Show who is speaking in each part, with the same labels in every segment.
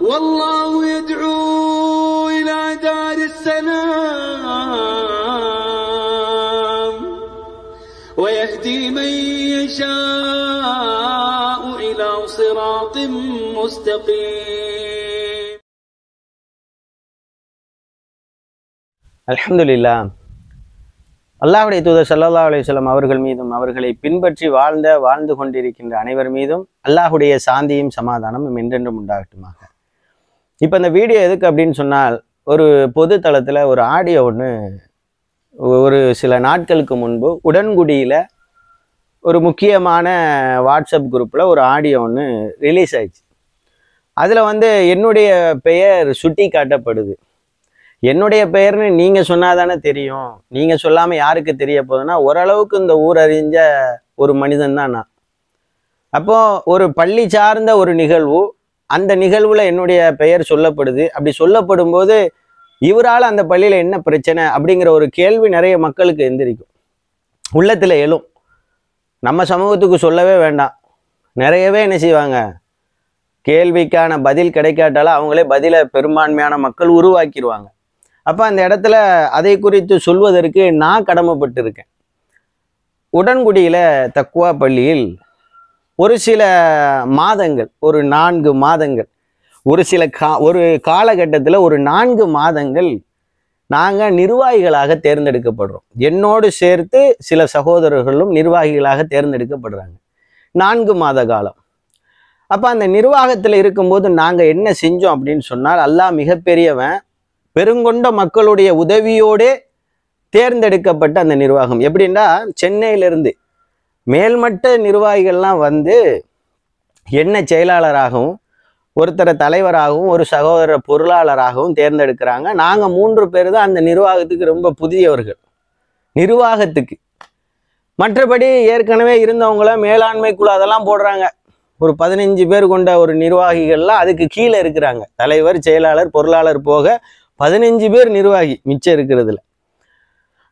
Speaker 1: والله يدعو إلى دار السلام ويهدي من يشاء إلى صراط مستقيم الحمد لله அல்லாஹுடைய தூதர் சல்லா அலிஸ்லாம் அவர்கள் மீதும் அவர்களை பின்பற்றி வாழ்ந்த வாழ்ந்து கொண்டிருக்கின்ற அனைவர் மீதும் அல்லாஹுடைய சாந்தியும் சமாதானமும் என்றென்றும் உண்டாகட்டுமாக இப்போ இந்த வீடியோ எதுக்கு அப்படின்னு சொன்னால் ஒரு பொது தளத்தில் ஒரு ஆடியோ ஒன்று ஒரு சில நாட்களுக்கு முன்பு உடன்குடியில் ஒரு முக்கியமான வாட்ஸ்அப் குரூப்பில் ஒரு ஆடியோ ஒன்று ரிலீஸ் ஆயிடுச்சு அதில் வந்து என்னுடைய பெயர் சுட்டி காட்டப்படுது என்னுடைய பெயர்னு நீங்கள் சொன்னால் தானே தெரியும் நீங்கள் சொல்லாமல் யாருக்கு தெரிய போதுன்னா ஓரளவுக்கு இந்த ஊர் அறிஞ்ச ஒரு மனிதன் தான் நான் அப்போது ஒரு பள்ளி சார்ந்த ஒரு நிகழ்வு அந்த நிகழ்வுல என்னுடைய பெயர் சொல்லப்படுது அப்படி சொல்லப்படும் போது இவரால் அந்த பள்ளியில் என்ன பிரச்சனை அப்படிங்கிற ஒரு கேள்வி நிறைய மக்களுக்கு எந்திரிக்கும் உள்ளத்தில் எழும் நம்ம சமூகத்துக்கு சொல்லவே வேண்டாம் நிறையவே என்ன செய்வாங்க கேள்விக்கான பதில் கிடைக்காட்டாலும் அவங்களே பதிலை பெரும்பான்மையான மக்கள் உருவாக்கிடுவாங்க அப்போ அந்த இடத்துல அதை குறித்து சொல்வதற்கு நான் கடமைப்பட்டிருக்கேன் உடன்குடியில் தக்குவா பள்ளியில் ஒரு சில மாதங்கள் ஒரு நான்கு மாதங்கள் ஒரு சில கா ஒரு காலகட்டத்தில் ஒரு நான்கு மாதங்கள் நாங்கள் நிர்வாகிகளாக தேர்ந்தெடுக்கப்படுறோம் என்னோடு சேர்த்து சில சகோதரர்களும் நிர்வாகிகளாக தேர்ந்தெடுக்கப்படுறாங்க நான்கு மாத காலம் அப்போ அந்த நிர்வாகத்தில் இருக்கும்போது நாங்கள் என்ன செஞ்சோம் அப்படின்னு சொன்னால் அல்லாஹ் மிகப்பெரியவன் பெருங்கொண்ட மக்களுடைய உதவியோடே தேர்ந்தெடுக்கப்பட்ட அந்த நிர்வாகம் எப்படின்னா சென்னையிலிருந்து மேல்மட்ட நிர்வாகிகள்லாம் வந்து என்ன செயலாளராகவும் ஒருத்தரை தலைவராகவும் ஒரு சகோதர பொருளாளராகவும் தேர்ந்தெடுக்கிறாங்க நாங்கள் மூன்று பேர் தான் அந்த நிர்வாகத்துக்கு ரொம்ப புதியவர்கள் நிர்வாகத்துக்கு மற்றபடி ஏற்கனவே இருந்தவங்கள மேலாண்மை குழு அதெல்லாம் போடுறாங்க ஒரு பதினஞ்சு பேர் கொண்ட ஒரு நிர்வாகிகள்லாம் அதுக்கு கீழே இருக்கிறாங்க தலைவர் செயலாளர் பொருளாளர் போக பதினஞ்சு பேர் நிர்வாகி மிச்சம் இருக்கிறதுல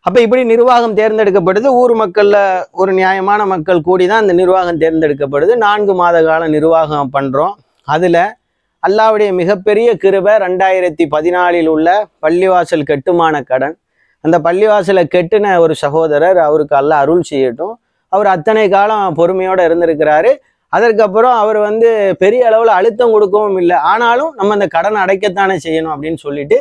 Speaker 1: அப்போ இப்படி நிர்வாகம் தேர்ந்தெடுக்கப்படுது ஊர் மக்களில் ஒரு நியாயமான மக்கள் கூடி தான் நிர்வாகம் தேர்ந்தெடுக்கப்படுது நான்கு மாத கால நிர்வாகம் பண்ணுறோம் அதில் அல்லாவுடைய மிகப்பெரிய கிருபை ரெண்டாயிரத்தி பதினாலில் உள்ள பள்ளிவாசல் கட்டுமான கடன் அந்த பள்ளிவாசலை கெட்டின ஒரு சகோதரர் அவருக்கு அல்ல அருள் செய்யட்டும் அவர் அத்தனை காலம் பொறுமையோடு இருந்திருக்கிறாரு அதற்கப்புறம் அவர் வந்து பெரிய அளவில் அழுத்தம் கொடுக்கவும் இல்லை ஆனாலும் நம்ம அந்த கடன் அடைக்கத்தானே செய்யணும் அப்படின்னு சொல்லிட்டு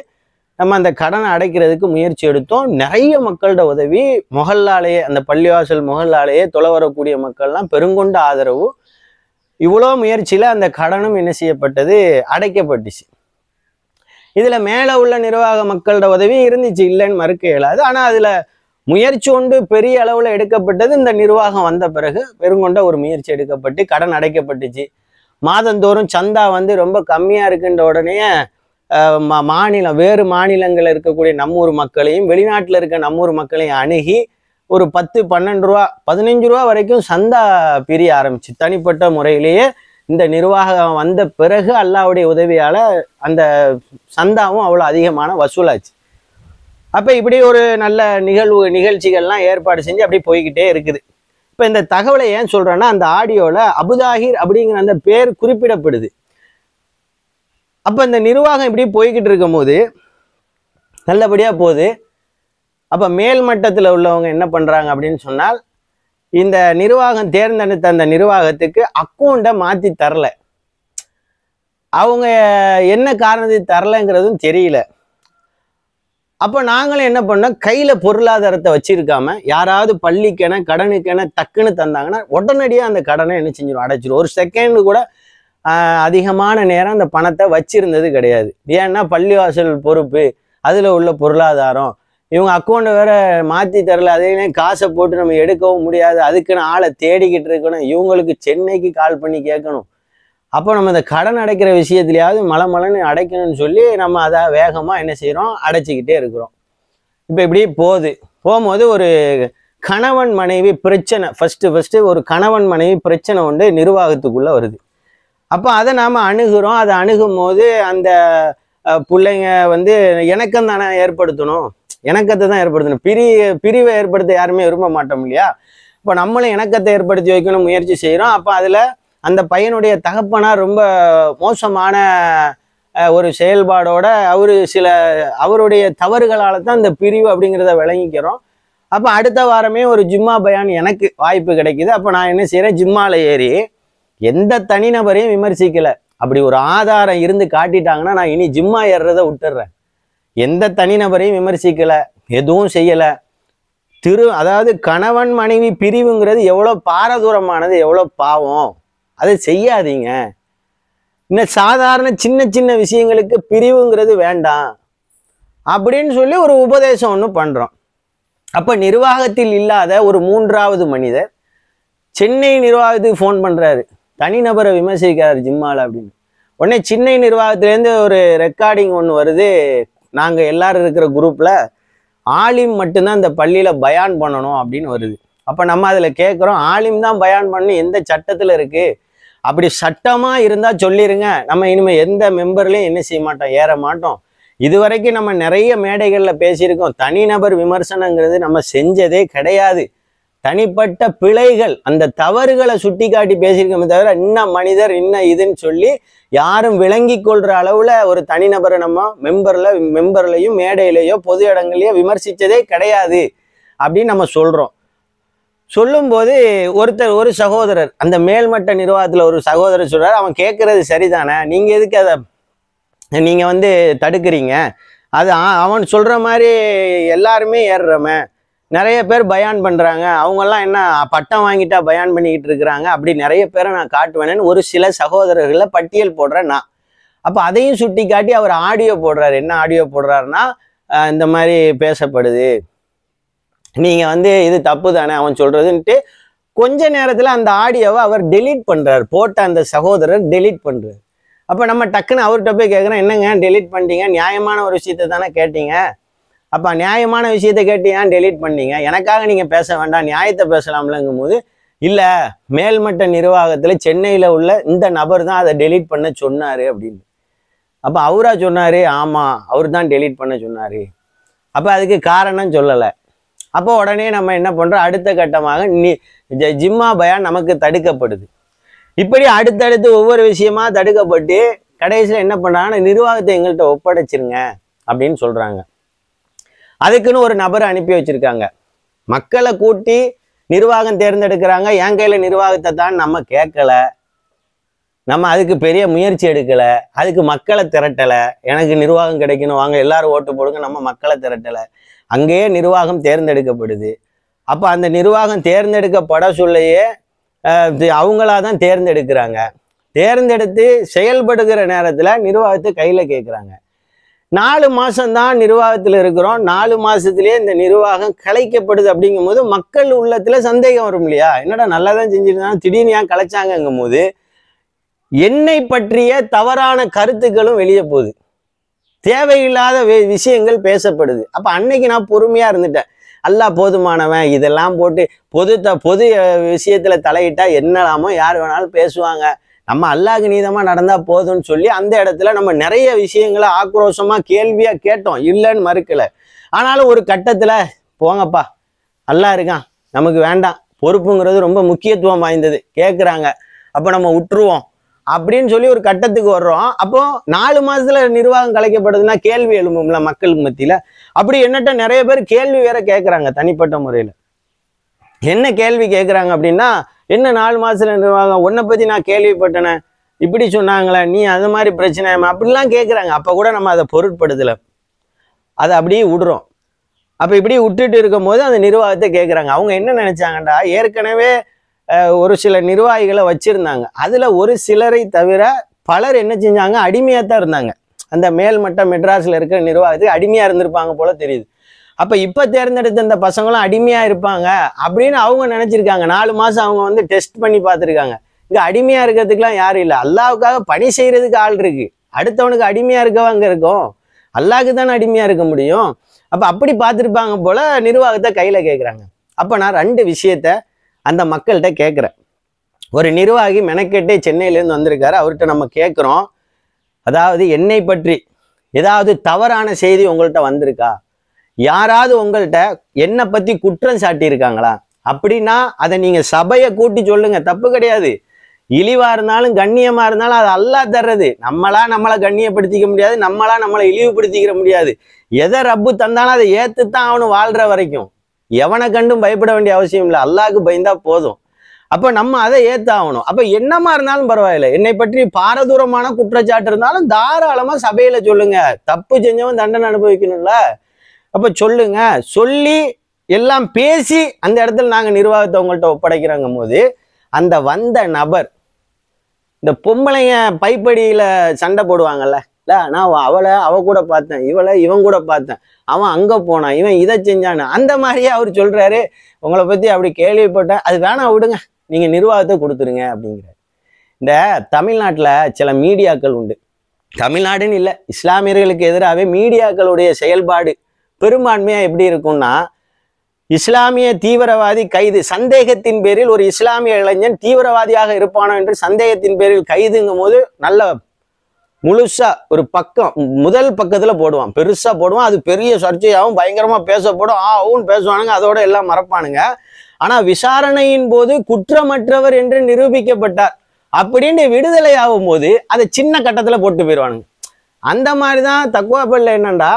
Speaker 1: நம்ம அந்த கடனை அடைக்கிறதுக்கு முயற்சி எடுத்தோம் நிறைய மக்களோட உதவி முகல்லாலேயே அந்த பள்ளிவாசல் முகல்லாலேயே தொலை வரக்கூடிய மக்கள்லாம் பெருங்கொண்ட ஆதரவு இவ்வளோ முயற்சியில் அந்த கடனும் என்ன செய்யப்பட்டது அடைக்கப்பட்டுச்சு இதில் மேலே உள்ள நிர்வாக மக்களோட உதவி இருந்துச்சு இல்லைன்னு மறுக்க இயலாது ஆனால் அதில் முயற்சி ஒன்று பெரிய அளவில் எடுக்கப்பட்டது இந்த நிர்வாகம் வந்த பிறகு பெருங்கொண்ட ஒரு முயற்சி எடுக்கப்பட்டு கடன் அடைக்கப்பட்டுச்சு மாதந்தோறும் சந்தா வந்து ரொம்ப கம்மியாக இருக்குன்ற உடனே மாநிலம் வேறு மாநிலங்களில் இருக்கக்கூடிய நம்மூர் மக்களையும் வெளிநாட்டில் இருக்க நம்மூர் மக்களையும் அணுகி ஒரு பத்து பன்னெண்டு ரூபா பதினஞ்சு ரூபா வரைக்கும் சந்தா பிரிய ஆரம்பிச்சு தனிப்பட்ட முறையிலேயே இந்த நிர்வாகம் வந்த பிறகு அல்லாவுடைய உதவியால் அந்த சந்தாவும் அவ்வளோ அதிகமான வசூலாச்சு அப்போ இப்படி ஒரு நல்ல நிகழ்வு நிகழ்ச்சிகள்லாம் ஏற்பாடு செஞ்சு அப்படியே போய்கிட்டே இருக்குது இப்போ இந்த தகவலை ஏன் சொல்கிறேன்னா அந்த ஆடியோவில் அபுதாகிர் அப்படிங்கிற அந்த பேர் குறிப்பிடப்படுது அப்போ இந்த நிர்வாகம் இப்படி போய்கிட்டு இருக்கும்போது நல்லபடியாக போகுது அப்போ மேல் மட்டத்தில் உள்ளவங்க என்ன பண்ணுறாங்க அப்படின்னு சொன்னால் இந்த நிர்வாகம் தேர்ந்தெடுத்த அந்த நிர்வாகத்துக்கு அக்கௌண்ட்டை மாற்றி தரல அவங்க என்ன காரணத்தை தரலைங்கிறதும் தெரியல அப்போ நாங்களும் என்ன பண்ணோம் கையில் பொருளாதாரத்தை வச்சிருக்காம யாராவது பள்ளிக்கென கடனுக்கென டக்குன்னு தந்தாங்கன்னா உடனடியாக அந்த கடனை என்ன செஞ்சிடும் அடைச்சிடும் ஒரு செகண்டு கூட அதிகமான நேரம் அந்த பணத்தை வச்சிருந்தது கிடையாது ஏன்னா பள்ளிவாசல் பொறுப்பு அதில் உள்ள பொருளாதாரம் இவங்க அக்கௌண்ட்டை வேற மாற்றி தரல அதே காசை போட்டு நம்ம எடுக்கவும் முடியாது அதுக்குன்னு ஆளை தேடிக்கிட்டு இருக்கணும் இவங்களுக்கு சென்னைக்கு கால் பண்ணி கேட்கணும் அப்போ நம்ம இந்த கடன் அடைக்கிற விஷயத்துலையாவது மலை மலைன்னு அடைக்கணும்னு சொல்லி நம்ம அதை வேகமாக என்ன செய்கிறோம் அடைச்சிக்கிட்டே இருக்கிறோம் இப்போ இப்படி போகுது போகும்போது ஒரு கணவன் மனைவி பிரச்சனை ஃபஸ்ட்டு ஃபஸ்ட்டு ஒரு கணவன் மனைவி பிரச்சனை ஒன்று நிர்வாகத்துக்குள்ளே வருது அப்போ அதை நாம் அணுகிறோம் அதை அணுகும் போது அந்த பிள்ளைங்க வந்து இணக்கம் தானே ஏற்படுத்தணும் இணக்கத்தை தான் ஏற்படுத்தணும் பிரி பிரிவை ஏற்படுத்த யாருமே விரும்ப மாட்டோம் இல்லையா இப்போ நம்மளும் இணக்கத்தை ஏற்படுத்தி வைக்கணும் முயற்சி செய்கிறோம் அப்போ அதில் அந்த பையனுடைய தகப்பனாக ரொம்ப மோசமான ஒரு செயல்பாடோட அவர் சில அவருடைய தவறுகளால் தான் இந்த பிரிவு அப்படிங்கிறத விளங்கிக்கிறோம் அப்போ அடுத்த வாரமே ஒரு ஜிம்மா பயான் எனக்கு வாய்ப்பு கிடைக்கிது அப்போ நான் என்ன செய்கிறேன் ஜிம்மாவில் ஏறி எந்த தனிநபரையும் விமர்சிக்கல அப்படி ஒரு ஆதாரம் இருந்து காட்டிட்டாங்கன்னா நான் இனி ஜிம்மா ஏறுறத விட்டுறேன் எந்த தனிநபரையும் விமர்சிக்கல எதுவும் செய்யலை திரு அதாவது கணவன் மனைவி பிரிவுங்கிறது எவ்வளோ பாரதூரமானது எவ்வளோ பாவம் அதை செய்யாதீங்க இன்னும் சாதாரண சின்ன சின்ன விஷயங்களுக்கு பிரிவுங்கிறது வேண்டாம் அப்படின்னு சொல்லி ஒரு உபதேசம் ஒன்று பண்ணுறோம் அப்போ நிர்வாகத்தில் இல்லாத ஒரு மூன்றாவது மனிதர் சென்னை நிர்வாகத்துக்கு ஃபோன் பண்ணுறாரு தனிநபரை விமர்சிக்கிறார் ஜிம்மால் அப்படின்னு உடனே சின்ன நிர்வாகத்திலேருந்து ஒரு ரெக்கார்டிங் ஒன்று வருது நாங்கள் எல்லாரும் இருக்கிற குரூப்பில் ஆலிம் மட்டும்தான் இந்த பள்ளியில் பயான் பண்ணணும் அப்படின்னு வருது அப்போ நம்ம அதில் கேட்குறோம் ஆலிம் தான் பயான் பண்ணி எந்த சட்டத்தில் இருக்குது அப்படி சட்டமாக இருந்தால் சொல்லிடுங்க நம்ம இனிமேல் எந்த மெம்பர்லையும் என்ன செய்ய மாட்டோம் ஏற மாட்டோம் இது வரைக்கும் நம்ம நிறைய மேடைகளில் பேசியிருக்கோம் தனிநபர் விமர்சனங்கிறது நம்ம செஞ்சதே கிடையாது தனிப்பட்ட பிழைகள் அந்த தவறுகளை சுட்டி காட்டி பேசியிருக்கோமே தவிர இன்ன மனிதர் இன்ன இதுன்னு சொல்லி யாரும் விளங்கி கொள்ற அளவுல ஒரு தனிநபரை நம்ம மெம்பர்ல மெம்பர்லையும் மேடையிலையோ பொது இடங்களையோ விமர்சித்ததே கிடையாது அப்படின்னு நம்ம சொல்றோம் சொல்லும்போது ஒருத்தர் ஒரு சகோதரர் அந்த மேல்மட்ட நிர்வாகத்தில் ஒரு சகோதரர் சொல்றாரு அவன் கேட்கறது சரிதானே நீங்க எதுக்கு அதை நீங்க வந்து தடுக்கிறீங்க அது அவன் சொல்ற மாதிரி எல்லாருமே ஏறுறமே நிறைய பேர் பயான் பண்ணுறாங்க அவங்கெல்லாம் என்ன பட்டம் வாங்கிட்டா பயான் பண்ணிக்கிட்டு இருக்கிறாங்க அப்படி நிறைய பேரை நான் காட்டுவேனேன்னு ஒரு சில சகோதரர்களை பட்டியல் போடுறேன் நான் அப்போ அதையும் சுட்டி காட்டி அவர் ஆடியோ போடுறாரு என்ன ஆடியோ போடுறாருன்னா இந்த மாதிரி பேசப்படுது நீங்கள் வந்து இது தப்பு தானே அவன் சொல்கிறதுன்ட்டு கொஞ்ச நேரத்தில் அந்த ஆடியோவை அவர் டெலீட் பண்ணுறார் போட்ட அந்த சகோதரர் டெலீட் பண்ணுறார் அப்போ நம்ம டக்குன்னு அவர்கிட்ட போய் கேட்குறேன் என்னங்க டெலீட் பண்ணிட்டீங்க நியாயமான ஒரு விஷயத்தை தானே கேட்டீங்க அப்போ நியாயமான விஷயத்தை கேட்டு ஏன் டெலீட் பண்ணீங்க எனக்காக நீங்கள் பேச வேண்டாம் நியாயத்தை பேசலாம்லங்கும் போது இல்லை மேல்மட்ட நிர்வாகத்தில் சென்னையில் உள்ள இந்த நபர் தான் அதை டெலீட் பண்ண சொன்னார் அப்படின்னு அப்போ அவராக சொன்னார் ஆமாம் அவர் தான் டெலீட் பண்ண சொன்னார் அப்போ அதுக்கு காரணம் சொல்லலை அப்போ உடனே நம்ம என்ன பண்ணுறோம் அடுத்த கட்டமாக நி ஜிம்மா பயான் நமக்கு தடுக்கப்படுது இப்படி அடுத்தடுத்து ஒவ்வொரு விஷயமா தடுக்கப்பட்டு கடைசியில் என்ன பண்ணுறாங்கன்னா நிர்வாகத்தை எங்கள்கிட்ட ஒப்படைச்சிருங்க அப்படின்னு சொல்கிறாங்க அதுக்குன்னு ஒரு நபரை அனுப்பி வச்சிருக்காங்க மக்களை கூட்டி நிர்வாகம் தேர்ந்தெடுக்கிறாங்க என் கையில் நிர்வாகத்தை தான் நம்ம கேட்கல நம்ம அதுக்கு பெரிய முயற்சி எடுக்கலை அதுக்கு மக்களை திரட்டலை எனக்கு நிர்வாகம் கிடைக்கணும் வாங்க எல்லாரும் ஓட்டு போடுங்க நம்ம மக்களை திரட்டலை அங்கேயே நிர்வாகம் தேர்ந்தெடுக்கப்படுது அப்போ அந்த நிர்வாகம் தேர்ந்தெடுக்கப்பட சொல்லையே அவங்களா தான் தேர்ந்தெடுக்கிறாங்க தேர்ந்தெடுத்து செயல்படுகிற நேரத்தில் நிர்வாகத்தை கையில் கேட்குறாங்க நாலு மாசம்தான் நிர்வாகத்தில் இருக்கிறோம் நாலு மாசத்திலேயே இந்த நிர்வாகம் கலைக்கப்படுது அப்படிங்கும் போது மக்கள் உள்ளத்துல சந்தேகம் வரும் இல்லையா என்னடா நல்லா தான் செஞ்சுருந்தாங்க திடீர்னு ஏன் கலைச்சாங்கங்கும் போது என்னை பற்றிய தவறான கருத்துக்களும் வெளியே போகுது தேவையில்லாத விஷயங்கள் பேசப்படுது அப்ப அன்னைக்கு நான் பொறுமையா இருந்துட்டேன் அல்லா போதுமானவன் இதெல்லாம் போட்டு பொது த பொது விஷயத்துல தலையிட்டா என்னலாமோ யார் வேணாலும் பேசுவாங்க நம்ம அல்லாஹ் நீதமாக நடந்தால் போதும்னு சொல்லி அந்த இடத்துல நம்ம நிறைய விஷயங்களை ஆக்ரோஷமாக கேள்வியாக கேட்டோம் இல்லைன்னு மறுக்கலை ஆனாலும் ஒரு கட்டத்தில் போங்கப்பா நல்லா இருக்கான் நமக்கு வேண்டாம் பொறுப்புங்கிறது ரொம்ப முக்கியத்துவம் வாய்ந்தது கேட்குறாங்க அப்போ நம்ம விட்டுருவோம் அப்படின்னு சொல்லி ஒரு கட்டத்துக்கு வர்றோம் அப்போ நாலு மாசத்துல நிர்வாகம் கலைக்கப்படுதுன்னா கேள்வி எழும்பும்ல மக்கள் மத்தியில அப்படி என்னட்ட நிறைய பேர் கேள்வி வேற கேட்குறாங்க தனிப்பட்ட முறையில் என்ன கேள்வி கேட்குறாங்க அப்படின்னா என்ன நாலு மாசத்துல நிர்வாகம் உன்னை பற்றி நான் கேள்விப்பட்டேனே இப்படி சொன்னாங்களே நீ அது மாதிரி பிரச்சனை அப்படிலாம் கேட்குறாங்க அப்போ கூட நம்ம அதை பொருட்படுத்தலை அதை அப்படியே விடுறோம் அப்போ இப்படி விட்டுட்டு இருக்கும் போது அந்த நிர்வாகத்தை கேட்குறாங்க அவங்க என்ன நினச்சாங்கண்டா ஏற்கனவே ஒரு சில நிர்வாகிகளை வச்சுருந்தாங்க அதில் ஒரு சிலரை தவிர பலர் என்ன செஞ்சாங்க அடிமையாக தான் இருந்தாங்க அந்த மேல்மட்டம் மெட்ராஸில் இருக்கிற நிர்வாகத்துக்கு அடிமையாக இருந்திருப்பாங்க போல தெரியுது அப்போ இப்போ தேர்ந்தெடுத்த இந்த பசங்களும் அடிமையாக இருப்பாங்க அப்படின்னு அவங்க நினச்சிருக்காங்க நாலு மாதம் அவங்க வந்து டெஸ்ட் பண்ணி பார்த்துருக்காங்க இங்கே அடிமையாக இருக்கிறதுக்குலாம் யாரும் இல்லை அல்லாவுக்காக பணி செய்கிறதுக்கு ஆள் இருக்குது அடுத்தவனுக்கு அடிமையாக இருக்கவங்க இருக்கும் அல்லாவுக்கு தானே அடிமையாக இருக்க முடியும் அப்போ அப்படி பார்த்துருப்பாங்க போல் நிர்வாகத்தை கையில் கேட்குறாங்க அப்போ நான் ரெண்டு விஷயத்த அந்த மக்கள்கிட்ட கேட்குறேன் ஒரு நிர்வாகி மெனக்கெட்டே சென்னையிலேருந்து வந்திருக்காரு அவர்கிட்ட நம்ம கேட்குறோம் அதாவது என்னை பற்றி ஏதாவது தவறான செய்தி உங்கள்கிட்ட வந்திருக்கா யாராவது உங்கள்கிட்ட என்னை பற்றி குற்றம் சாட்டியிருக்காங்களா அப்படின்னா அதை நீங்கள் சபையை கூட்டி சொல்லுங்க தப்பு கிடையாது இழிவாக இருந்தாலும் கண்ணியமாக இருந்தாலும் அது அல்லா தர்றது நம்மளா நம்மளை கண்ணியப்படுத்திக்க முடியாது நம்மளா நம்மளை இழிவுபடுத்திக்கிற முடியாது எதை ரப்பு தந்தாலும் அதை ஏற்றுத்தான் அவனு வாழ்கிற வரைக்கும் எவனை கண்டும் பயப்பட வேண்டிய அவசியம் இல்லை அல்லாவுக்கு பயந்தா போதும் அப்ப நம்ம அதை ஆகணும் அப்ப என்னமா இருந்தாலும் பரவாயில்ல என்னை பற்றி பாரதூரமான குற்றச்சாட்டு இருந்தாலும் தாராளமா சபையில சொல்லுங்க தப்பு செஞ்சவன் தண்டனை அனுபவிக்கணும்ல அப்போ சொல்லுங்க சொல்லி எல்லாம் பேசி அந்த இடத்துல நாங்கள் நிர்வாகத்தை உங்கள்கிட்ட ஒப்படைக்கிறோங்க போது அந்த வந்த நபர் இந்த பொம்பளைங்க பைப்படியில் சண்டை போடுவாங்கல்ல இல்லை நான் அவளை அவ கூட பார்த்தேன் இவளை இவன் கூட பார்த்தேன் அவன் அங்கே போனான் இவன் இதை செஞ்சானு அந்த மாதிரியே அவர் சொல்கிறாரு உங்களை பற்றி அப்படி கேள்விப்பட்டேன் அது வேணாம் விடுங்க நீங்கள் நிர்வாகத்தை கொடுத்துருங்க அப்படிங்கிறார் இந்த தமிழ்நாட்டில் சில மீடியாக்கள் உண்டு தமிழ்நாடுன்னு இல்லை இஸ்லாமியர்களுக்கு எதிராகவே மீடியாக்களுடைய செயல்பாடு பெரும்பான்மையாக எப்படி இருக்கும்னா இஸ்லாமிய தீவிரவாதி கைது சந்தேகத்தின் பேரில் ஒரு இஸ்லாமிய இளைஞன் தீவிரவாதியாக இருப்பானோ என்று சந்தேகத்தின் பேரில் கைதுங்கும் போது நல்ல முழுசா ஒரு பக்கம் முதல் பக்கத்துல போடுவான் பெருசா போடுவான் அது பெரிய சர்ச்சையாகவும் பயங்கரமா பேசப்படும் ஆவும் பேசுவானுங்க அதோட எல்லாம் மறப்பானுங்க ஆனா விசாரணையின் போது குற்றமற்றவர் என்று நிரூபிக்கப்பட்டார் அப்படின்னு விடுதலை ஆகும் போது அதை சின்ன கட்டத்துல போட்டு போயிடுவானுங்க அந்த மாதிரிதான் தக்குவா பல்ல என்னண்டா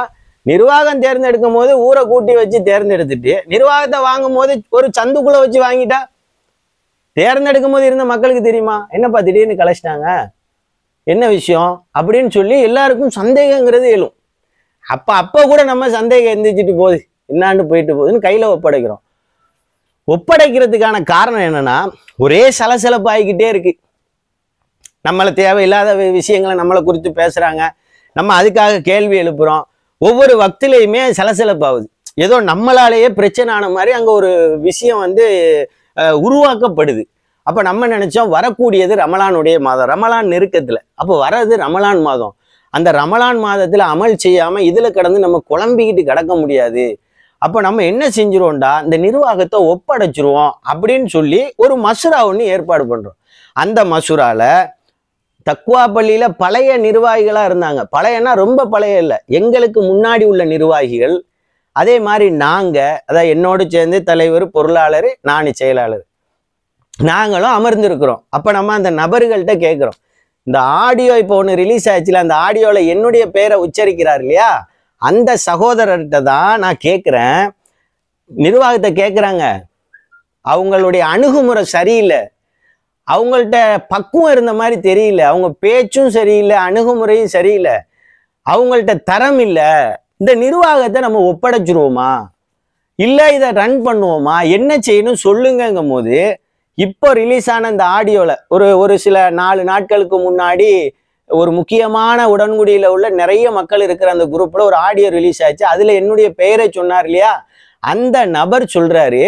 Speaker 1: நிர்வாகம் தேர்ந்தெடுக்கும் போது ஊரை கூட்டி வச்சு தேர்ந்தெடுத்துட்டு நிர்வாகத்தை வாங்கும் போது ஒரு சந்துக்குள்ள வச்சு வாங்கிட்டா தேர்ந்தெடுக்கும் போது இருந்த மக்களுக்கு தெரியுமா என்னப்பா திடீர்னு கலைச்சிட்டாங்க என்ன விஷயம் அப்படின்னு சொல்லி எல்லாருக்கும் சந்தேகங்கிறது எழும் அப்போ அப்போ கூட நம்ம சந்தேகம் எந்திரிச்சிட்டு போகுது என்னான்னு போயிட்டு போகுதுன்னு கையில் ஒப்படைக்கிறோம் ஒப்படைக்கிறதுக்கான காரணம் என்னன்னா ஒரே சலசலப்பு ஆகிக்கிட்டே இருக்கு நம்மளை தேவையில்லாத விஷயங்களை நம்மளை குறித்து பேசுகிறாங்க நம்ம அதுக்காக கேள்வி எழுப்புகிறோம் ஒவ்வொரு வக்திலையுமே சலசலப்பாகுது ஏதோ நம்மளாலேயே பிரச்சனை ஆன மாதிரி அங்கே ஒரு விஷயம் வந்து உருவாக்கப்படுது அப்போ நம்ம நினச்சோம் வரக்கூடியது ரமலானுடைய மாதம் ரமலான் நெருக்கத்தில் அப்போ வர்றது ரமலான் மாதம் அந்த ரமலான் மாதத்தில் அமல் செய்யாமல் இதில் கடந்து நம்ம குழம்பிக்கிட்டு கிடக்க முடியாது அப்போ நம்ம என்ன செஞ்சிருவோம்டா இந்த நிர்வாகத்தை ஒப்படைச்சிருவோம் அப்படின்னு சொல்லி ஒரு மசூரா ஒன்று ஏற்பாடு பண்ணுறோம் அந்த மசூராவில் தக்குவா பள்ளியில பழைய நிர்வாகிகளா இருந்தாங்க பழையனா ரொம்ப பழைய இல்லை எங்களுக்கு முன்னாடி உள்ள நிர்வாகிகள் அதே மாதிரி நாங்க அதான் என்னோடு சேர்ந்து தலைவர் பொருளாளர் நானு செயலாளர் நாங்களும் அமர்ந்திருக்கிறோம் அப்ப நம்ம அந்த நபர்கள்ட்ட கேட்குறோம் இந்த ஆடியோ இப்போ ஒன்று ரிலீஸ் ஆயிடுச்சுல அந்த ஆடியோவில் என்னுடைய பேரை உச்சரிக்கிறார் இல்லையா அந்த சகோதரர்கிட்ட தான் நான் கேட்குறேன் நிர்வாகத்தை கேட்குறாங்க அவங்களுடைய அணுகுமுறை சரியில்லை அவங்கள்ட்ட பக்குவம் இருந்த மாதிரி தெரியல அவங்க பேச்சும் சரியில்லை அணுகுமுறையும் சரியில்லை அவங்கள்ட்ட தரம் இல்லை இந்த நிர்வாகத்தை நம்ம ஒப்படைச்சிருவோமா இல்லை இதை ரன் பண்ணுவோமா என்ன செய்யணும் சொல்லுங்கங்கும் போது இப்போ ரிலீஸ் ஆன இந்த ஆடியோவில் ஒரு ஒரு சில நாலு நாட்களுக்கு முன்னாடி ஒரு முக்கியமான உடன்குடியில் உள்ள நிறைய மக்கள் இருக்கிற அந்த குரூப்பில் ஒரு ஆடியோ ரிலீஸ் ஆச்சு அதில் என்னுடைய பெயரை சொன்னார் இல்லையா அந்த நபர் சொல்கிறாரு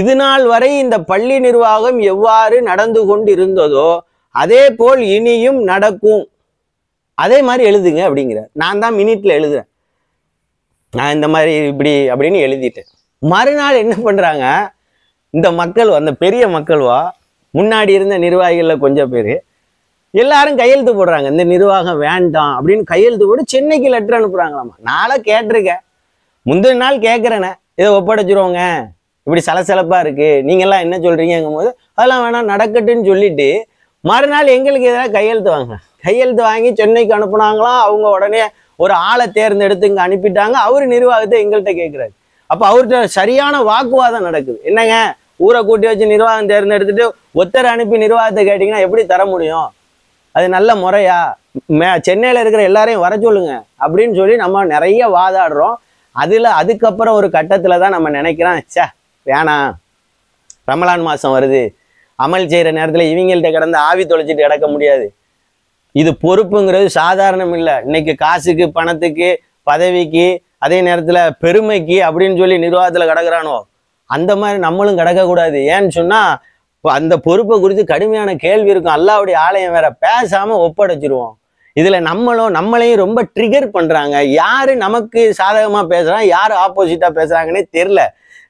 Speaker 1: இது நாள் வரை இந்த பள்ளி நிர்வாகம் எவ்வாறு நடந்து கொண்டிருந்ததோ அதே போல் இனியும் நடக்கும் அதே மாதிரி எழுதுங்க அப்படிங்கிறார் நான் தான் மினிட்ல எழுதுறேன் நான் இந்த மாதிரி இப்படி அப்படின்னு எழுதிட்டேன் மறுநாள் என்ன பண்ணுறாங்க இந்த மக்கள் அந்த பெரிய மக்கள்வா முன்னாடி இருந்த நிர்வாகிகளில் கொஞ்சம் பேர் எல்லாரும் கையெழுத்து போடுறாங்க இந்த நிர்வாகம் வேண்டாம் அப்படின்னு கையெழுத்து போட்டு சென்னைக்கு லெட்டர் அனுப்புகிறாங்களாம்மா நானும் கேட்டிருக்கேன் முந்தின நாள் கேட்குறேனே இதை ஒப்படைச்சிருவோங்க இப்படி சலசலப்பாக இருக்குது நீங்கள்லாம் என்ன சொல்கிறீங்கங்கும் போது அதெல்லாம் வேணாம் நடக்கட்டுன்னு சொல்லிட்டு மறுநாள் எங்களுக்கு எதிராக கையெழுத்து வாங்க கையெழுத்து வாங்கி சென்னைக்கு அனுப்புனாங்களாம் அவங்க உடனே ஒரு ஆளை தேர்ந்தெடுத்து இங்கே அனுப்பிட்டாங்க அவர் நிர்வாகத்தை எங்கள்கிட்ட கேட்குறாரு அப்போ அவர்கிட்ட சரியான வாக்குவாதம் நடக்குது என்னங்க ஊரை கூட்டி வச்சு நிர்வாகம் தேர்ந்தெடுத்துட்டு ஒத்தரை அனுப்பி நிர்வாகத்தை கேட்டிங்கன்னா எப்படி தர முடியும் அது நல்ல முறையா மே சென்னையில் இருக்கிற எல்லாரையும் வர சொல்லுங்க அப்படின்னு சொல்லி நம்ம நிறைய வாதாடுறோம் அதில் அதுக்கப்புறம் ஒரு கட்டத்தில் தான் நம்ம நினைக்கிறோம் சே வேணாம் ரமலான் மாதம் வருது அமல் செய்கிற நேரத்தில் இவங்கள்ட்ட கிடந்து ஆவி தொலைச்சிட்டு கிடக்க முடியாது இது பொறுப்புங்கிறது சாதாரணம் இல்லை இன்னைக்கு காசுக்கு பணத்துக்கு பதவிக்கு அதே நேரத்தில் பெருமைக்கு அப்படின்னு சொல்லி நிர்வாகத்தில் கிடக்குறானோ அந்த மாதிரி நம்மளும் கிடக்கக்கூடாது ஏன்னு சொன்னால் அந்த பொறுப்பை குறித்து கடுமையான கேள்வி இருக்கும் அல்லாவுடைய ஆலயம் வேற பேசாமல் ஒப்படைச்சிருவோம் இதில் நம்மளும் நம்மளையும் ரொம்ப ட்ரிகர் பண்ணுறாங்க யார் நமக்கு சாதகமாக பேசுகிறான் யார் ஆப்போசிட்டாக பேசுகிறாங்கன்னே தெரில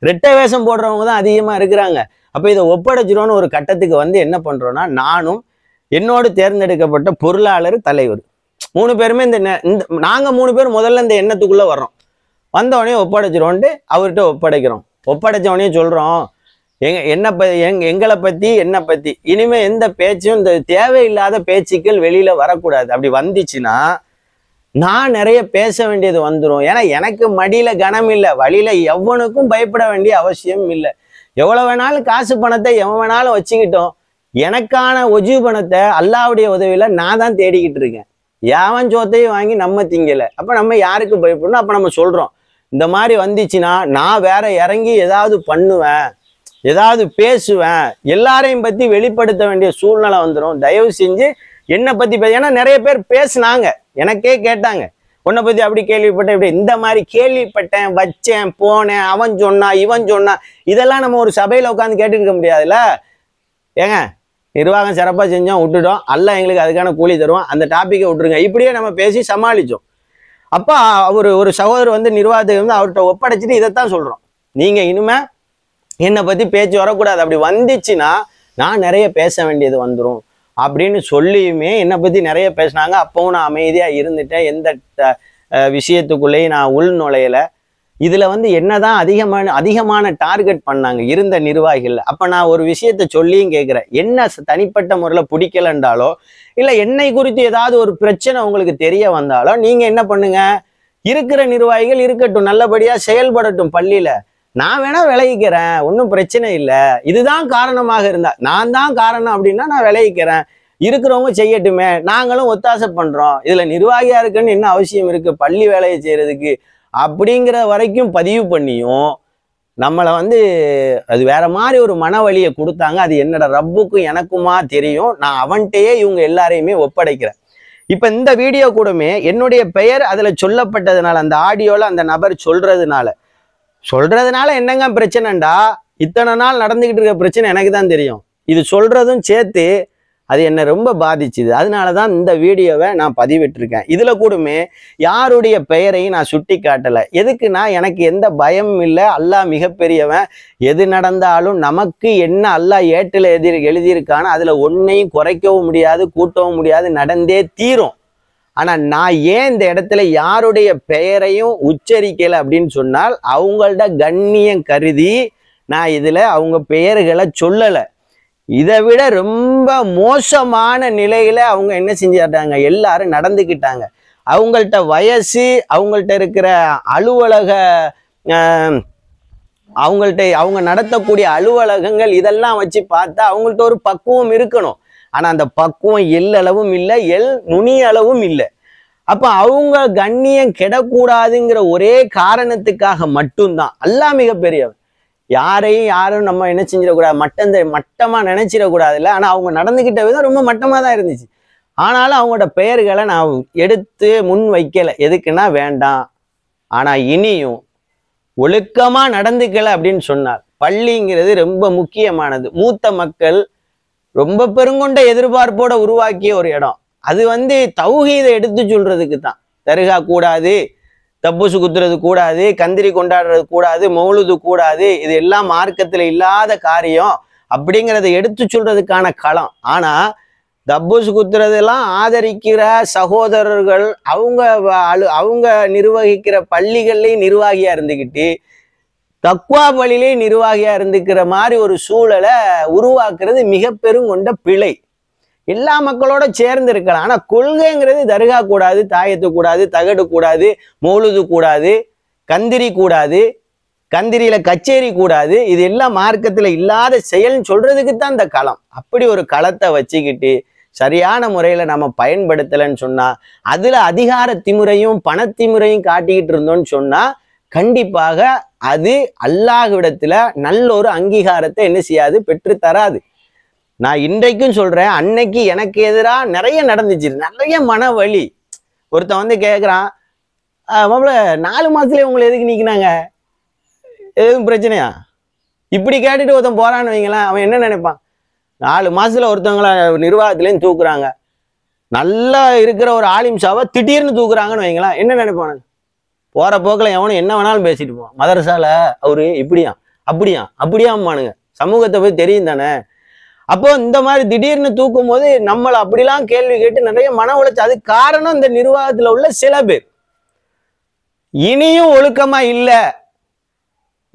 Speaker 1: ரெட்டை வேஷம் போடுறவங்க தான் அதிகமாக இருக்கிறாங்க அப்போ இதை ஒப்படைச்சிடும்னு ஒரு கட்டத்துக்கு வந்து என்ன பண்ணுறோன்னா நானும் என்னோடு தேர்ந்தெடுக்கப்பட்ட பொருளாளர் தலைவர் மூணு பேருமே இந்த இந்த நாங்கள் மூணு பேர் முதல்ல இந்த எண்ணத்துக்குள்ளே வர்றோம் வந்தவொடனே ஒப்படைச்சிடும்ன்ட்டு அவர்கிட்ட ஒப்படைக்கிறோம் ஒப்படைச்சவொடனே சொல்கிறோம் எங்க என்ன ப எங் எங்களை பற்றி என்னை பற்றி இனிமேல் எந்த பேச்சும் இந்த தேவையில்லாத பேச்சுக்கள் வெளியில் வரக்கூடாது அப்படி வந்துச்சுன்னா நான் நிறைய பேச வேண்டியது வந்துடும் ஏன்னா எனக்கு மடியில் கனம் இல்லை வழியில் எவனுக்கும் பயப்பட வேண்டிய அவசியம் இல்லை எவ்வளோ வேணாலும் காசு பணத்தை எவன் வேணாலும் வச்சுக்கிட்டோம் எனக்கான ஒஜு பணத்தை அல்லாவுடைய உதவியில் நான் தான் தேடிக்கிட்டு இருக்கேன் யாவன் சோத்தையும் வாங்கி நம்ம திங்கலை அப்போ நம்ம யாருக்கு பயப்படணும் அப்போ நம்ம சொல்கிறோம் இந்த மாதிரி வந்துச்சுன்னா நான் வேற இறங்கி ஏதாவது பண்ணுவேன் ஏதாவது பேசுவேன் எல்லாரையும் பற்றி வெளிப்படுத்த வேண்டிய சூழ்நிலை வந்துடும் தயவு செஞ்சு என்னை பற்றி ஏன்னா நிறைய பேர் பேசுனாங்க எனக்கே கேட்டாங்க உன்னை பற்றி அப்படி கேள்விப்பட்டேன் இப்படி இந்த மாதிரி கேள்விப்பட்டேன் வச்சேன் போனேன் அவன் சொன்னா இவன் சொன்னா இதெல்லாம் நம்ம ஒரு சபையில் உட்காந்து கேட்டுருக்க முடியாதுல்ல ஏங்க நிர்வாகம் சிறப்பாக செஞ்சோம் விட்டுட்டோம் அல்ல எங்களுக்கு அதுக்கான கூலி தருவோம் அந்த டாப்பிக்கை விட்டுருங்க இப்படியே நம்ம பேசி சமாளித்தோம் அப்போ அவர் ஒரு சகோதரர் வந்து நிர்வாகத்துக்கு வந்து அவர்கிட்ட ஒப்படைச்சிட்டு இதைத்தான் சொல்கிறோம் நீங்கள் இனிமேல் என்னை பற்றி பேச்சு வரக்கூடாது அப்படி வந்துச்சுன்னா நான் நிறைய பேச வேண்டியது வந்துடும் அப்படின்னு சொல்லியுமே என்னை பற்றி நிறைய பேசினாங்க அப்பவும் நான் அமைதியாக இருந்துட்டேன் எந்த விஷயத்துக்குள்ளேயும் நான் உள் நுழையலை இதில் வந்து என்ன தான் அதிகமான அதிகமான டார்கெட் பண்ணாங்க இருந்த நிர்வாகிகள் அப்போ நான் ஒரு விஷயத்த சொல்லியும் கேட்குறேன் என்ன தனிப்பட்ட முறையில் பிடிக்கலன்றாலோ இல்லை என்னை குறித்து ஏதாவது ஒரு பிரச்சனை உங்களுக்கு தெரிய வந்தாலோ நீங்கள் என்ன பண்ணுங்க இருக்கிற நிர்வாகிகள் இருக்கட்டும் நல்லபடியாக செயல்படட்டும் பள்ளியில் நான் வேணா விளைவிக்கிறேன் ஒன்றும் பிரச்சனை இல்லை இதுதான் காரணமாக இருந்தா நான் தான் காரணம் அப்படின்னா நான் விளைவிக்கிறேன் இருக்கிறவங்க செய்யட்டுமே நாங்களும் ஒத்தாசை பண்றோம் இதுல நிர்வாகியா இருக்குன்னு என்ன அவசியம் இருக்கு பள்ளி வேலையை செய்யறதுக்கு அப்படிங்கிற வரைக்கும் பதிவு பண்ணியும் நம்மளை வந்து அது வேற மாதிரி ஒரு மனவழியை கொடுத்தாங்க அது என்னோட ரப்புக்கும் எனக்குமா தெரியும் நான் அவன்கிட்டயே இவங்க எல்லாரையுமே ஒப்படைக்கிறேன் இப்போ இந்த வீடியோ கூடமே என்னுடைய பெயர் அதில் சொல்லப்பட்டதுனால அந்த ஆடியோவில் அந்த நபர் சொல்றதுனால சொல்றதுனால என்னங்க பிரச்சனைண்டா இத்தனை நாள் நடந்துகிட்டு இருக்க பிரச்சனை எனக்கு தான் தெரியும் இது சொல்றதும் சேர்த்து அது என்னை ரொம்ப பாதிச்சுது அதனால தான் இந்த வீடியோவை நான் பதிவிட்டிருக்கேன் இதில் கூடுமே யாருடைய பெயரையும் நான் சுட்டி காட்டலை எதுக்குன்னா எனக்கு எந்த பயமும் இல்லை அல்லா மிகப்பெரியவன் எது நடந்தாலும் நமக்கு என்ன அல்லா ஏட்டில் எதிர் எழுதியிருக்கானோ அதில் ஒன்றையும் குறைக்கவும் முடியாது கூட்டவும் முடியாது நடந்தே தீரும் ஆனால் நான் ஏன் இந்த இடத்துல யாருடைய பெயரையும் உச்சரிக்கலை அப்படின்னு சொன்னால் அவங்கள்ட்ட கண்ணியம் கருதி நான் இதில் அவங்க பெயர்களை சொல்லலை இதை விட ரொம்ப மோசமான நிலையில் அவங்க என்ன செஞ்சாட்டாங்க எல்லாரும் நடந்துக்கிட்டாங்க அவங்கள்ட்ட வயசு அவங்கள்ட்ட இருக்கிற அலுவலக அவங்கள்ட்ட அவங்க நடத்தக்கூடிய அலுவலகங்கள் இதெல்லாம் வச்சு பார்த்தா அவங்கள்ட்ட ஒரு பக்குவம் இருக்கணும் ஆனால் அந்த பக்குவம் எல் அளவும் இல்லை எல் நுனி அளவும் இல்லை அப்போ அவங்க கண்ணியம் கெடக்கூடாதுங்கிற ஒரே காரணத்துக்காக மட்டும்தான் எல்லாம் மிகப்பெரியவன் யாரையும் யாரும் நம்ம என்ன செஞ்சிடக்கூடாது மட்டம் மட்டமாக இல்லை ஆனால் அவங்க நடந்துக்கிட்ட விதம் ரொம்ப மட்டமாக தான் இருந்துச்சு ஆனாலும் அவங்களோட பெயர்களை நான் எடுத்து முன் வைக்கலை எதுக்குன்னா வேண்டாம் ஆனால் இனியும் ஒழுக்கமாக நடந்துக்கலை அப்படின்னு சொன்னார் பள்ளிங்கிறது ரொம்ப முக்கியமானது மூத்த மக்கள் ரொம்ப பெருங்கொண்ட எதிர்பார்ப்போட உருவாக்கிய ஒரு இடம் அது வந்து தௌஹீதை எடுத்து சொல்றதுக்கு தான் தருகா கூடாது தப்புசு குத்துறது கூடாது கந்திரி கொண்டாடுறது கூடாது மௌலுது கூடாது இது எல்லாம் மார்க்கத்தில் இல்லாத காரியம் அப்படிங்கிறத எடுத்து சொல்றதுக்கான களம் ஆனா தப்புசு குத்துறதெல்லாம் ஆதரிக்கிற சகோதரர்கள் அவங்க அவங்க நிர்வகிக்கிற பள்ளிகள்லையும் நிர்வாகியா இருந்துக்கிட்டு தக்குவா வழியிலே நிர்வாகியா இருந்துக்கிற மாதிரி ஒரு சூழலை உருவாக்குறது மிக பெரும் கொண்ட பிழை எல்லா மக்களோட சேர்ந்து இருக்கலாம் ஆனா கொள்கைங்கிறது தர்கா கூடாது தாயத்து கூடாது தகடு கூடாது மௌலுது கூடாது கந்திரி கூடாது கந்திரியில கச்சேரி கூடாது இது எல்லாம் மார்க்கத்துல இல்லாத செயல்னு சொல்றதுக்கு தான் இந்த களம் அப்படி ஒரு களத்தை வச்சுக்கிட்டு சரியான முறையில நம்ம பயன்படுத்தலைன்னு சொன்னா அதுல அதிகார திமுறையும் பணத்திமுறையும் காட்டிக்கிட்டு இருந்தோம்னு சொன்னா கண்டிப்பாக அது அல்லாஹ்விடத்துல நல்ல ஒரு அங்கீகாரத்தை என்ன செய்யாது பெற்று தராது நான் இன்றைக்கும் சொல்றேன் அன்னைக்கு எனக்கு எதிராக நிறைய நடந்துச்சு நிறைய மனவழி ஒருத்தன் வந்து கேட்குறான் மாப்பிள நாலு மாசத்துல உங்களை எதுக்கு நிற்கினாங்க எதுவும் பிரச்சனையா இப்படி கேட்டுட்டு ஒருத்தன் போறான்னு வைங்களேன் அவன் என்ன நினைப்பான் நாலு மாசத்துல ஒருத்தவங்கள நிர்வாகத்துலேயும் தூக்குறாங்க நல்லா இருக்கிற ஒரு ஆலிம் சாவை திடீர்னு தூக்குறாங்கன்னு வைங்களேன் என்ன நினைப்பானு போகிற போக்கில் எவனும் என்ன வேணாலும் பேசிட்டு போவோம் மதரசால அவரு இப்படியா அப்படியா அப்படியாமானுங்க சமூகத்தை போய் தெரியும் தானே அப்போ இந்த மாதிரி திடீர்னு தூக்கும் போது நம்மளை அப்படிலாம் கேள்வி கேட்டு நிறைய மன உழைச்சி அது காரணம் இந்த நிர்வாகத்தில் உள்ள சில பேர் இனியும் ஒழுக்கமா இல்லை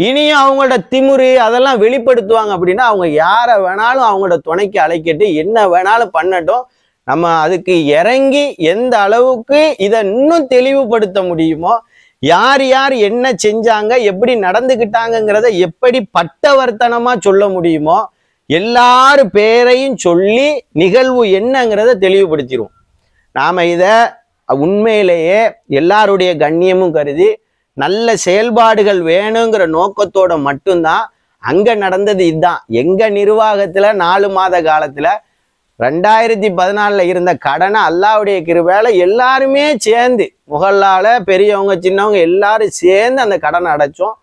Speaker 1: இனியும் அவங்களோட திமுரு அதெல்லாம் வெளிப்படுத்துவாங்க அப்படின்னா அவங்க யாரை வேணாலும் அவங்களோட துணைக்கு அழைக்கிட்டு என்ன வேணாலும் பண்ணட்டும் நம்ம அதுக்கு இறங்கி எந்த அளவுக்கு இதை இன்னும் தெளிவுபடுத்த முடியுமோ யார் யார் என்ன செஞ்சாங்க எப்படி நடந்துகிட்டாங்கிறத எப்படி பட்டவர்த்தனமா சொல்ல முடியுமோ எல்லாரு பேரையும் சொல்லி நிகழ்வு என்னங்கிறத தெளிவுபடுத்திடுவோம் நாம இத உண்மையிலேயே எல்லாருடைய கண்ணியமும் கருதி நல்ல செயல்பாடுகள் வேணுங்கிற நோக்கத்தோட மட்டும்தான் அங்க நடந்தது இதுதான் எங்க நிர்வாகத்துல நாலு மாத காலத்துல ரெண்டாயிரத்தி பதினாலில் இருந்த கடனை அல்லாவுடைய கிருபையால் எல்லாருமே சேர்ந்து முகல்லால் பெரியவங்க சின்னவங்க எல்லாரும் சேர்ந்து அந்த கடனை அடைச்சோம்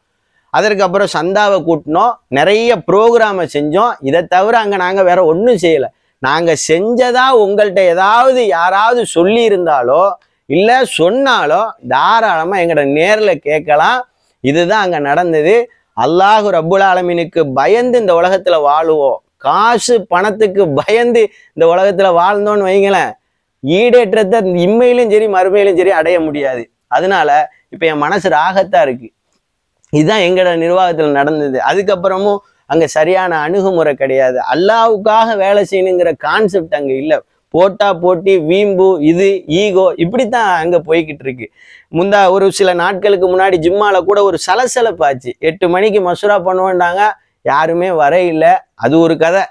Speaker 1: அதற்கப்புறம் சந்தாவை கூட்டினோம் நிறைய ப்ரோக்ராமை செஞ்சோம் இதை தவிர அங்கே நாங்கள் வேற ஒன்றும் செய்யலை நாங்கள் செஞ்சதா உங்கள்கிட்ட ஏதாவது யாராவது சொல்லி இருந்தாலோ இல்லை சொன்னாலோ தாராளமாக எங்கள்கிட்ட நேரில் கேட்கலாம் இதுதான் அங்கே நடந்தது அல்லாஹு ரப்புல் ஆலமீனுக்கு பயந்து இந்த உலகத்தில் வாழுவோம் காசு பணத்துக்கு பயந்து இந்த உலகத்துல வாழ்ந்தோன்னு வைங்களேன் ஈடேற்றத்தை இம்மையிலும் சரி மறுமையிலும் சரி அடைய முடியாது அதனால இப்ப என் மனசு ராகத்தா இருக்கு இதுதான் எங்களோட நிர்வாகத்துல நடந்தது அதுக்கப்புறமும் அங்க சரியான அணுகுமுறை கிடையாது அல்லாவுக்காக வேலை செய்யணுங்கிற கான்செப்ட் அங்க இல்லை போட்டா போட்டி வீம்பு இது ஈகோ இப்படித்தான் அங்க போய்கிட்டு இருக்கு முந்தா ஒரு சில நாட்களுக்கு முன்னாடி ஜிம்மால கூட ஒரு சலசலப்பாச்சு எட்டு மணிக்கு மசூரா பண்ணுவோன்றாங்க யாருமே வர இல்லை அது ஒரு கதை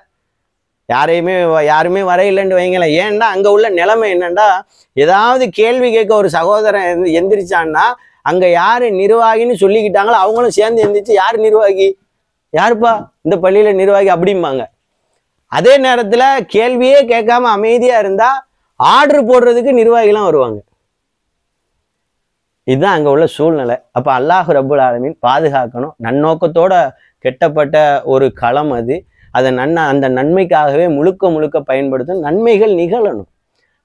Speaker 1: யாரையுமே யாருமே வரையில்லைன்னு வைங்களேன் ஏன்னா அங்கே உள்ள நிலைமை என்னென்னா ஏதாவது கேள்வி கேட்க ஒரு சகோதரன் எந்திரிச்சான்னா அங்கே யார் நிர்வாகின்னு சொல்லிக்கிட்டாங்களோ அவங்களும் சேர்ந்து எந்திரிச்சு யார் நிர்வாகி யாருப்பா இந்த பள்ளியில் நிர்வாகி அப்படிம்பாங்க அதே நேரத்தில் கேள்வியே கேட்காம அமைதியாக இருந்தால் ஆர்டர் போடுறதுக்கு நிர்வாகிலாம் வருவாங்க இதுதான் அங்கே உள்ள சூழ்நிலை அப்போ அல்லாஹு ரபுல் ஆலமின் பாதுகாக்கணும் நன்னோக்கத்தோட கெட்டப்பட்ட ஒரு களம் அது அதை நன்மை அந்த நன்மைக்காகவே முழுக்க முழுக்க பயன்படுத்தும் நன்மைகள் நிகழணும்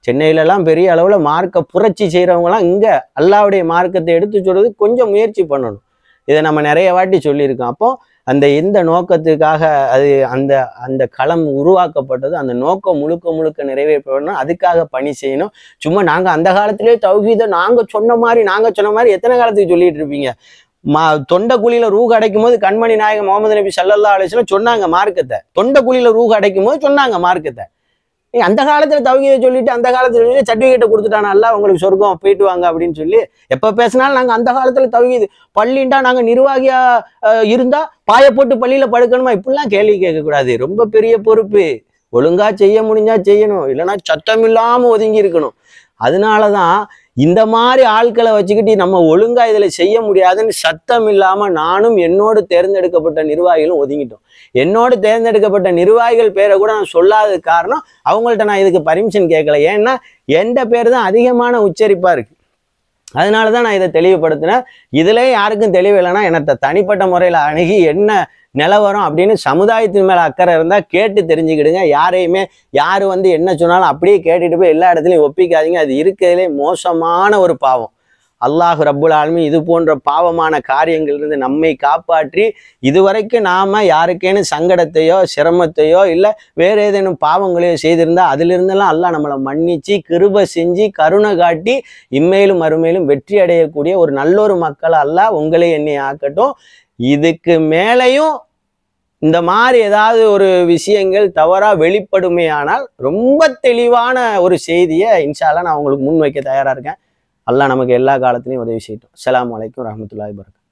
Speaker 1: சென்னையிலலாம் பெரிய அளவில் மார்க்க புரட்சி செய்கிறவங்களாம் இங்கே அல்லாவுடைய மார்க்கத்தை எடுத்து சொல்கிறது கொஞ்சம் முயற்சி பண்ணணும் இதை நம்ம நிறைய வாட்டி சொல்லியிருக்கோம் அப்போ அந்த எந்த நோக்கத்துக்காக அது அந்த அந்த களம் உருவாக்கப்பட்டது அந்த நோக்கம் முழுக்க முழுக்க நிறைவேற்றணும் அதுக்காக பணி செய்யணும் சும்மா நாங்கள் அந்த காலத்திலே தௌஹீதை நாங்கள் சொன்ன மாதிரி நாங்கள் சொன்ன மாதிரி எத்தனை காலத்துக்கு சொல்லிட்டு இருப்பீங்க மா தொண்டை குழியில ரூக அடைக்கும் போது கண்மணி நாயகம் முகமது நபி சல்லல்லா அலிஸ்லாம் சொன்னாங்க மார்க்கத்தை தொண்டை குழியில ரூக அடைக்கும் போது சொன்னாங்க மார்க்கத்தை அந்த காலத்துல தவகையை சொல்லிட்டு அந்த காலத்துல சொல்லி சர்டிஃபிகேட்டை கொடுத்துட்டானா உங்களுக்கு சொர்க்கம் போயிட்டு வாங்க அப்படின்னு சொல்லி எப்ப பேசினாலும் நாங்க அந்த காலத்துல தவகிது பள்ளின்டா நாங்க நிர்வாகியா இருந்தா பாய போட்டு பள்ளியில படுக்கணுமா இப்படிலாம் கேள்வி கேட்கக்கூடாது ரொம்ப பெரிய பொறுப்பு ஒழுங்கா செய்ய முடிஞ்சா செய்யணும் இல்லைன்னா சத்தம் இல்லாம ஒதுங்கி இருக்கணும் அதனால தான் இந்த மாதிரி ஆட்களை வச்சுக்கிட்டு நம்ம ஒழுங்காக இதில் செய்ய முடியாதுன்னு சத்தம் இல்லாமல் நானும் என்னோடு தேர்ந்தெடுக்கப்பட்ட நிர்வாகிகளும் ஒதுங்கிட்டோம் என்னோடு தேர்ந்தெடுக்கப்பட்ட நிர்வாகிகள் பேரை கூட நான் சொல்லாத காரணம் அவங்கள்ட்ட நான் இதுக்கு பர்மிஷன் கேட்கல ஏன்னா எந்த பேர் தான் அதிகமான உச்சரிப்பாக இருக்குது அதனால தான் நான் இதை தெளிவுபடுத்தினேன் இதிலே யாருக்கும் தெளிவு இல்லைன்னா என்னத்தை தனிப்பட்ட முறையில் அணுகி என்ன நிலவரம் அப்படின்னு சமுதாயத்தின் மேலே அக்கறை இருந்தால் கேட்டு தெரிஞ்சுக்கிடுங்க யாரையுமே யார் வந்து என்ன சொன்னாலும் அப்படியே கேட்டுட்டு போய் எல்லா இடத்துலையும் ஒப்பிக்காதீங்க அது இருக்கிறதுலே மோசமான ஒரு பாவம் அல்லாஹ் ரப்புல் ஆலமி இது போன்ற பாவமான இருந்து நம்மை காப்பாற்றி இதுவரைக்கும் நாம் யாருக்கேனும் சங்கடத்தையோ சிரமத்தையோ இல்லை வேறு ஏதேனும் பாவங்களையோ செய்திருந்தால் அதிலிருந்தெல்லாம் அல்லாஹ் நம்மளை மன்னிச்சு கிருப செஞ்சு கருணை காட்டி இம்மையிலும் அருமையிலும் வெற்றி அடையக்கூடிய ஒரு நல்லொரு மக்கள் அல்ல உங்களை என்னை ஆக்கட்டும் இதுக்கு மேலேயும் இந்த மாதிரி ஏதாவது ஒரு விஷயங்கள் தவறாக வெளிப்படுமையானால் ரொம்ப தெளிவான ஒரு செய்தியை இன்ஷால்லாம் நான் உங்களுக்கு முன்வைக்க தயாராக இருக்கேன் அல்லாஹ் நமக்கு எல்லா காலத்துலையும் உதவி செய்யட்டும் அலாம் வலைக்கம் ரஹமத்துல்லாய் பரகம்